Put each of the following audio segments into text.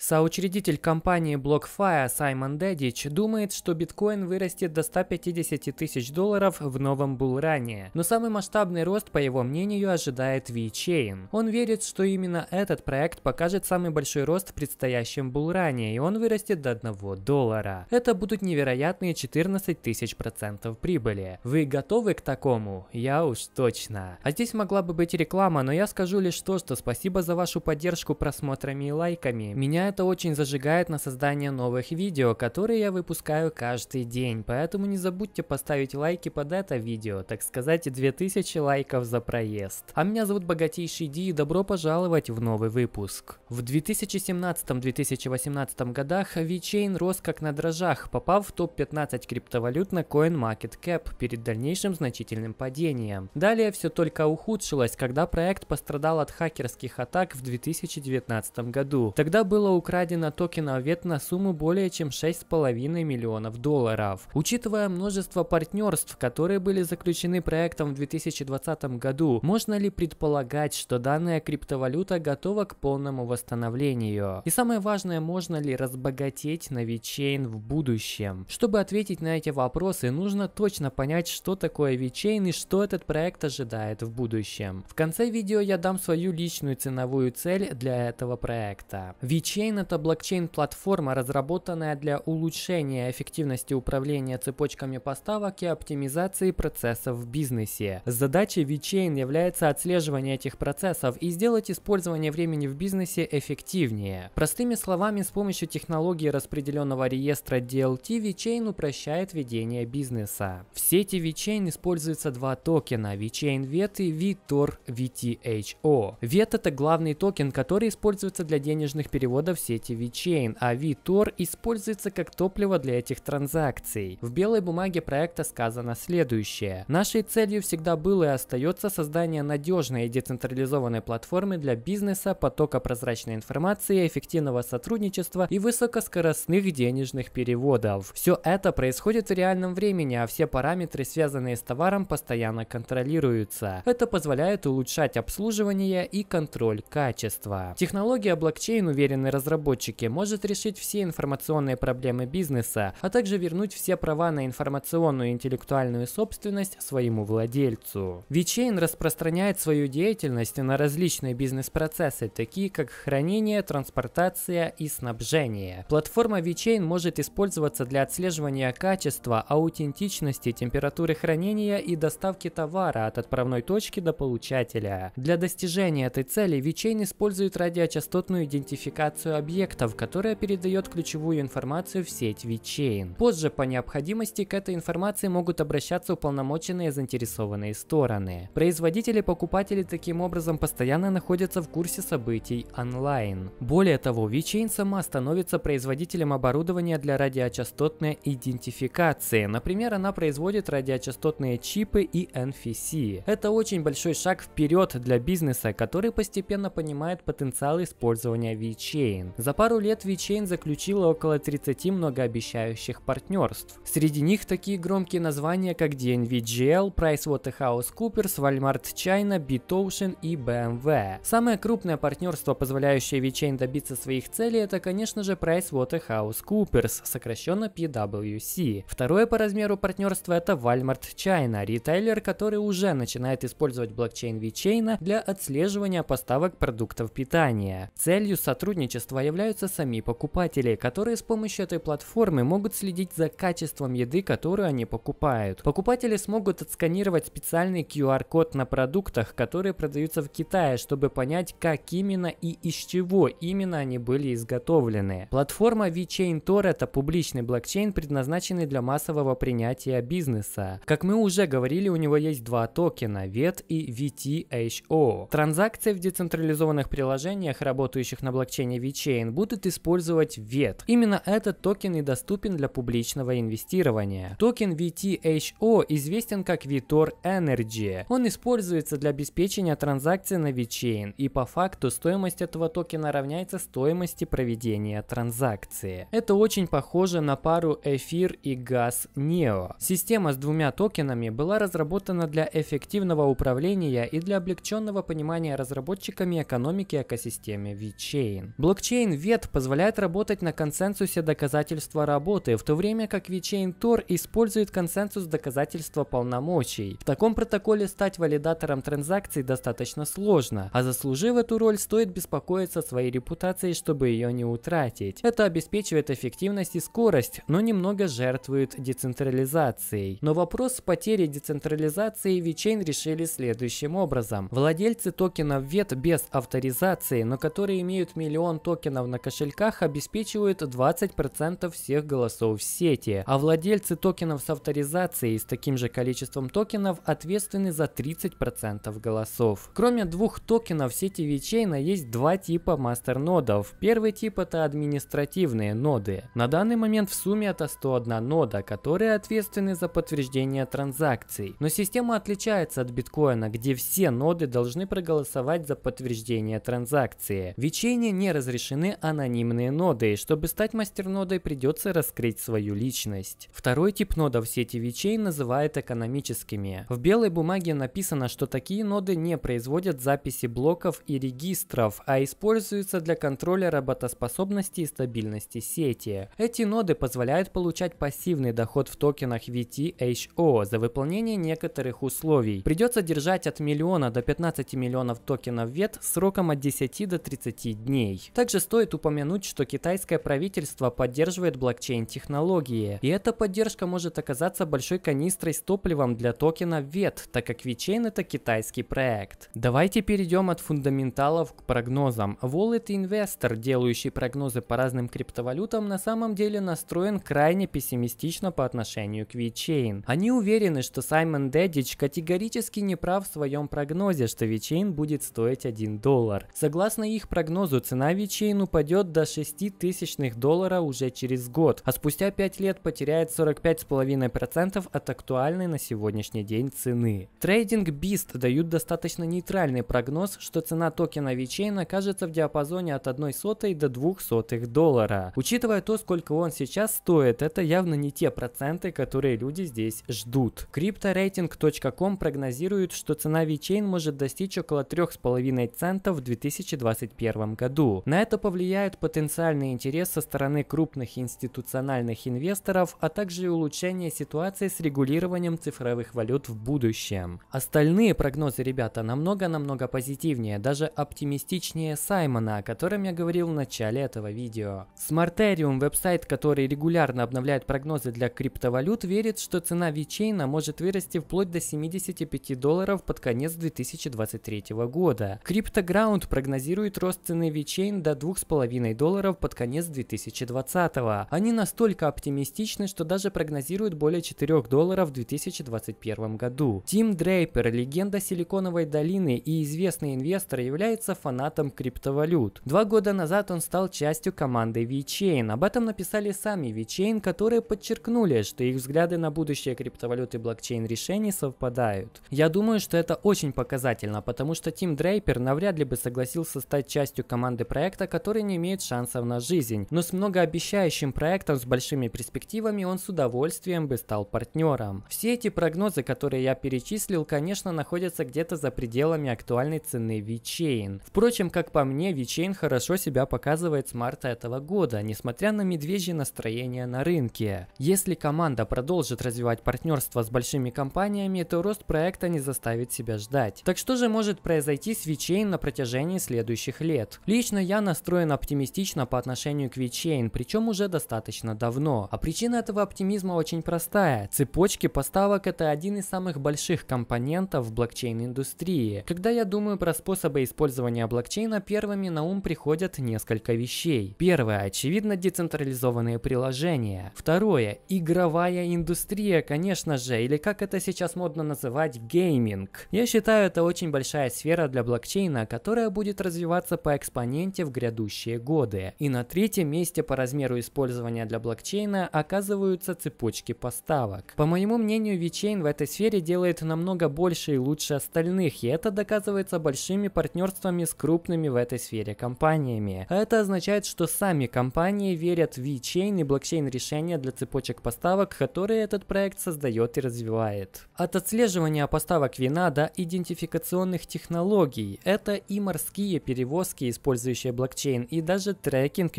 Соучредитель компании BlockFi Саймон Дедич думает, что биткоин вырастет до 150 тысяч долларов в новом булране, но самый масштабный рост, по его мнению, ожидает VeChain. Он верит, что именно этот проект покажет самый большой рост в предстоящем булране, и он вырастет до 1 доллара. Это будут невероятные 14 тысяч процентов прибыли. Вы готовы к такому? Я уж точно. А здесь могла бы быть реклама, но я скажу лишь то, что спасибо за вашу поддержку просмотрами и лайками. Меня это очень зажигает на создание новых видео, которые я выпускаю каждый день, поэтому не забудьте поставить лайки под это видео, так сказать 2000 лайков за проезд. А меня зовут Богатейший Ди и добро пожаловать в новый выпуск. В 2017-2018 годах VeChain рос как на дрожжах, попав в топ-15 криптовалют на CoinMarketCap перед дальнейшим значительным падением. Далее все только ухудшилось, когда проект пострадал от хакерских атак в 2019 году. Тогда было украдено токенов вет на сумму более чем 6,5 миллионов долларов. Учитывая множество партнерств, которые были заключены проектом в 2020 году, можно ли предполагать, что данная криптовалюта готова к полному восстановлению? И самое важное, можно ли разбогатеть на VeChain в будущем? Чтобы ответить на эти вопросы, нужно точно понять, что такое VeChain и что этот проект ожидает в будущем. В конце видео я дам свою личную ценовую цель для этого проекта. VeChain Blockchain – это блокчейн-платформа, разработанная для улучшения эффективности управления цепочками поставок и оптимизации процессов в бизнесе. Задачей VeChain является отслеживание этих процессов и сделать использование времени в бизнесе эффективнее. Простыми словами, с помощью технологии распределенного реестра DLT VeChain упрощает ведение бизнеса. В сети VeChain используется два токена – VeChain VET и VTOR VTHO. VET – это главный токен, который используется для денежных переводов сети VeChain, а VTor используется как топливо для этих транзакций. В белой бумаге проекта сказано следующее. Нашей целью всегда было и остается создание надежной и децентрализованной платформы для бизнеса, потока прозрачной информации, эффективного сотрудничества и высокоскоростных денежных переводов. Все это происходит в реальном времени, а все параметры, связанные с товаром, постоянно контролируются. Это позволяет улучшать обслуживание и контроль качества. Технология блокчейн уверенный разработчик разработчики может решить все информационные проблемы бизнеса, а также вернуть все права на информационную и интеллектуальную собственность своему владельцу. VeChain распространяет свою деятельность на различные бизнес-процессы, такие как хранение, транспортация и снабжение. Платформа VeChain может использоваться для отслеживания качества, аутентичности, температуры хранения и доставки товара от отправной точки до получателя. Для достижения этой цели VeChain использует радиочастотную идентификацию объектов, которая передает ключевую информацию в сеть VeChain. Позже по необходимости к этой информации могут обращаться уполномоченные заинтересованные стороны. Производители и покупатели таким образом постоянно находятся в курсе событий онлайн. Более того, VeChain сама становится производителем оборудования для радиочастотной идентификации. Например, она производит радиочастотные чипы и NFC. Это очень большой шаг вперед для бизнеса, который постепенно понимает потенциал использования VeChain. Вичейн. За пару лет Вичейн заключила около 30 многообещающих партнерств. Среди них такие громкие названия, как DNVGL, PricewaterhouseCoopers, Walmart China, BitOcean и BMW. Эм Самое крупное партнерство, позволяющее Вичейн добиться своих целей, это, конечно же, PricewaterhouseCoopers, сокращенно PwC. Второе по размеру партнерство это Walmart China, ритейлер, который уже начинает использовать блокчейн VeChain для отслеживания поставок продуктов питания. Целью сотрудничества большинства являются сами покупатели, которые с помощью этой платформы могут следить за качеством еды, которую они покупают. Покупатели смогут отсканировать специальный QR-код на продуктах, которые продаются в Китае, чтобы понять, как именно и из чего именно они были изготовлены. Платформа VeChain Tor это публичный блокчейн, предназначенный для массового принятия бизнеса. Как мы уже говорили, у него есть два токена – VET и VTHO. Транзакции в децентрализованных приложениях, работающих на блокчейне VeChain, Keychain будут использовать VET. Именно этот токен и доступен для публичного инвестирования. Токен VTHO известен как Vitor Energy. Он используется для обеспечения транзакций на VeChain и по факту стоимость этого токена равняется стоимости проведения транзакции. Это очень похоже на пару эфир и газ NEO. Система с двумя токенами была разработана для эффективного управления и для облегченного понимания разработчиками экономики экосистемы VeChain. Блокчейн VeChain VET позволяет работать на консенсусе доказательства работы, в то время как VeChain Tor использует консенсус доказательства полномочий. В таком протоколе стать валидатором транзакций достаточно сложно, а заслужив эту роль, стоит беспокоиться о своей репутации, чтобы ее не утратить. Это обеспечивает эффективность и скорость, но немного жертвует децентрализацией. Но вопрос с потерей децентрализации VeChain решили следующим образом. Владельцы токенов VET без авторизации, но которые имеют миллион токенов токенов на кошельках обеспечивают 20% всех голосов в сети, а владельцы токенов с авторизацией с таким же количеством токенов ответственны за 30% голосов. Кроме двух токенов в сети Вичейна есть два типа мастернодов. Первый тип это административные ноды. На данный момент в сумме это 101 нода, которые ответственны за подтверждение транзакций. Но система отличается от биткоина, где все ноды должны проголосовать за подтверждение транзакции. Вичейне не разрешено разрешены анонимные ноды, чтобы стать мастер-нодой придется раскрыть свою личность. Второй тип нодов сети Вичей называют экономическими. В белой бумаге написано, что такие ноды не производят записи блоков и регистров, а используются для контроля работоспособности и стабильности сети. Эти ноды позволяют получать пассивный доход в токенах VTHO за выполнение некоторых условий. Придется держать от миллиона до 15 миллионов токенов VET сроком от 10 до 30 дней. Также также стоит упомянуть, что китайское правительство поддерживает блокчейн-технологии, и эта поддержка может оказаться большой канистрой с топливом для токена VET, так как VeChain это китайский проект. Давайте перейдем от фундаменталов к прогнозам. Wallet Investor, делающий прогнозы по разным криптовалютам, на самом деле настроен крайне пессимистично по отношению к VeChain. Они уверены, что Саймон Дедич категорически не прав в своем прогнозе, что VeChain будет стоить 1 доллар. Согласно их прогнозу, цена VeChain биткоин упадет до 6 тысячных доллара уже через год, а спустя 5 лет потеряет 45,5% от актуальной на сегодняшний день цены. Трейдинг Beast дают достаточно нейтральный прогноз, что цена токена Вичейн окажется в диапазоне от 1 сотой до 2 сотых доллара. Учитывая то, сколько он сейчас стоит, это явно не те проценты, которые люди здесь ждут. CryptoRating.com прогнозирует, что цена Вичейн может достичь около 3,5 центов в 2021 году. На это это повлияет потенциальный интерес со стороны крупных институциональных инвесторов, а также улучшение ситуации с регулированием цифровых валют в будущем. Остальные прогнозы, ребята, намного-намного позитивнее, даже оптимистичнее Саймона, о котором я говорил в начале этого видео. Smarterium, веб-сайт, который регулярно обновляет прогнозы для криптовалют, верит, что цена вичейна может вырасти вплоть до 75 долларов под конец 2023 года. Криптограунд прогнозирует рост цены вичейн до 2,5 долларов под конец 2020 -го. Они настолько оптимистичны, что даже прогнозируют более 4 долларов в 2021 году. Тим Дрейпер, легенда Силиконовой долины и известный инвестор, является фанатом криптовалют. Два года назад он стал частью команды VeChain. Об этом написали сами VeChain, которые подчеркнули, что их взгляды на будущее криптовалюты и блокчейн-решений совпадают. Я думаю, что это очень показательно, потому что Тим Дрейпер навряд ли бы согласился стать частью команды проекта, который не имеет шансов на жизнь. Но с многообещающим проектом с большими перспективами он с удовольствием бы стал партнером. Все эти прогнозы, которые я перечислил, конечно, находятся где-то за пределами актуальной цены VeChain. Впрочем, как по мне, VeChain хорошо себя показывает с марта этого года, несмотря на медвежье настроение на рынке. Если команда продолжит развивать партнерство с большими компаниями, то рост проекта не заставит себя ждать. Так что же может произойти с VeChain на протяжении следующих лет? Лично я на настроен оптимистично по отношению к VeChain, причем уже достаточно давно. А причина этого оптимизма очень простая. Цепочки поставок – это один из самых больших компонентов в блокчейн-индустрии. Когда я думаю про способы использования блокчейна, первыми на ум приходят несколько вещей. Первое – очевидно децентрализованные приложения. Второе – игровая индустрия, конечно же, или как это сейчас модно называть, гейминг. Я считаю, это очень большая сфера для блокчейна, которая будет развиваться по экспоненте в грязь грядущие годы. И на третьем месте по размеру использования для блокчейна оказываются цепочки поставок. По моему мнению, VeChain в этой сфере делает намного больше и лучше остальных, и это доказывается большими партнерствами с крупными в этой сфере компаниями. А это означает, что сами компании верят в VeChain и блокчейн-решения для цепочек поставок, которые этот проект создает и развивает. От отслеживания поставок вина до идентификационных технологий – это и морские перевозки, использующие блокчейн, блокчейн и даже трекинг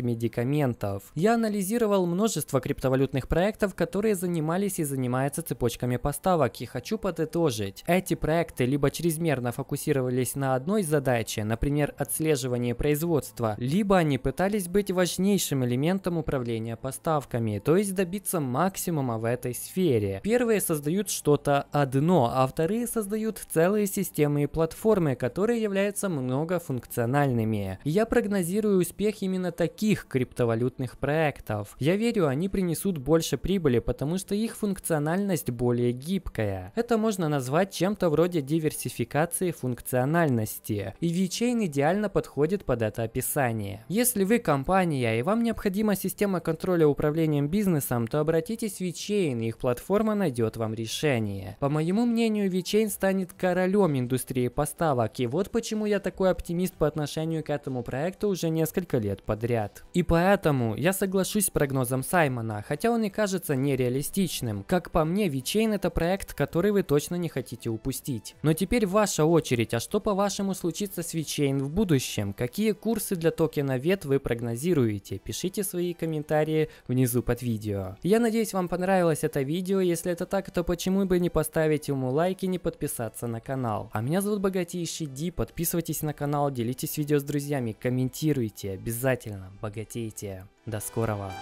медикаментов. Я анализировал множество криптовалютных проектов, которые занимались и занимаются цепочками поставок, и хочу подытожить. Эти проекты либо чрезмерно фокусировались на одной задаче, например, отслеживание производства, либо они пытались быть важнейшим элементом управления поставками, то есть добиться максимума в этой сфере. Первые создают что-то одно, а вторые создают целые системы и платформы, которые являются многофункциональными. Я прогнозирую прогнозирую успех именно таких криптовалютных проектов. Я верю, они принесут больше прибыли, потому что их функциональность более гибкая. Это можно назвать чем-то вроде диверсификации функциональности. И VeChain идеально подходит под это описание. Если вы компания и вам необходима система контроля управлением бизнесом, то обратитесь в VeChain, и их платформа найдет вам решение. По моему мнению, VeChain станет королем индустрии поставок, и вот почему я такой оптимист по отношению к этому проекту уже уже несколько лет подряд. И поэтому я соглашусь с прогнозом Саймона, хотя он и кажется нереалистичным. Как по мне, VeChain это проект, который вы точно не хотите упустить. Но теперь ваша очередь, а что по-вашему случится с VeChain в будущем? Какие курсы для токена VET вы прогнозируете? Пишите свои комментарии внизу под видео. Я надеюсь, вам понравилось это видео, если это так, то почему бы не поставить ему лайк и не подписаться на канал. А меня зовут Богатейший Ди, подписывайтесь на канал, делитесь видео с друзьями, комментируйте Медитируйте обязательно, богатейте. До скорого!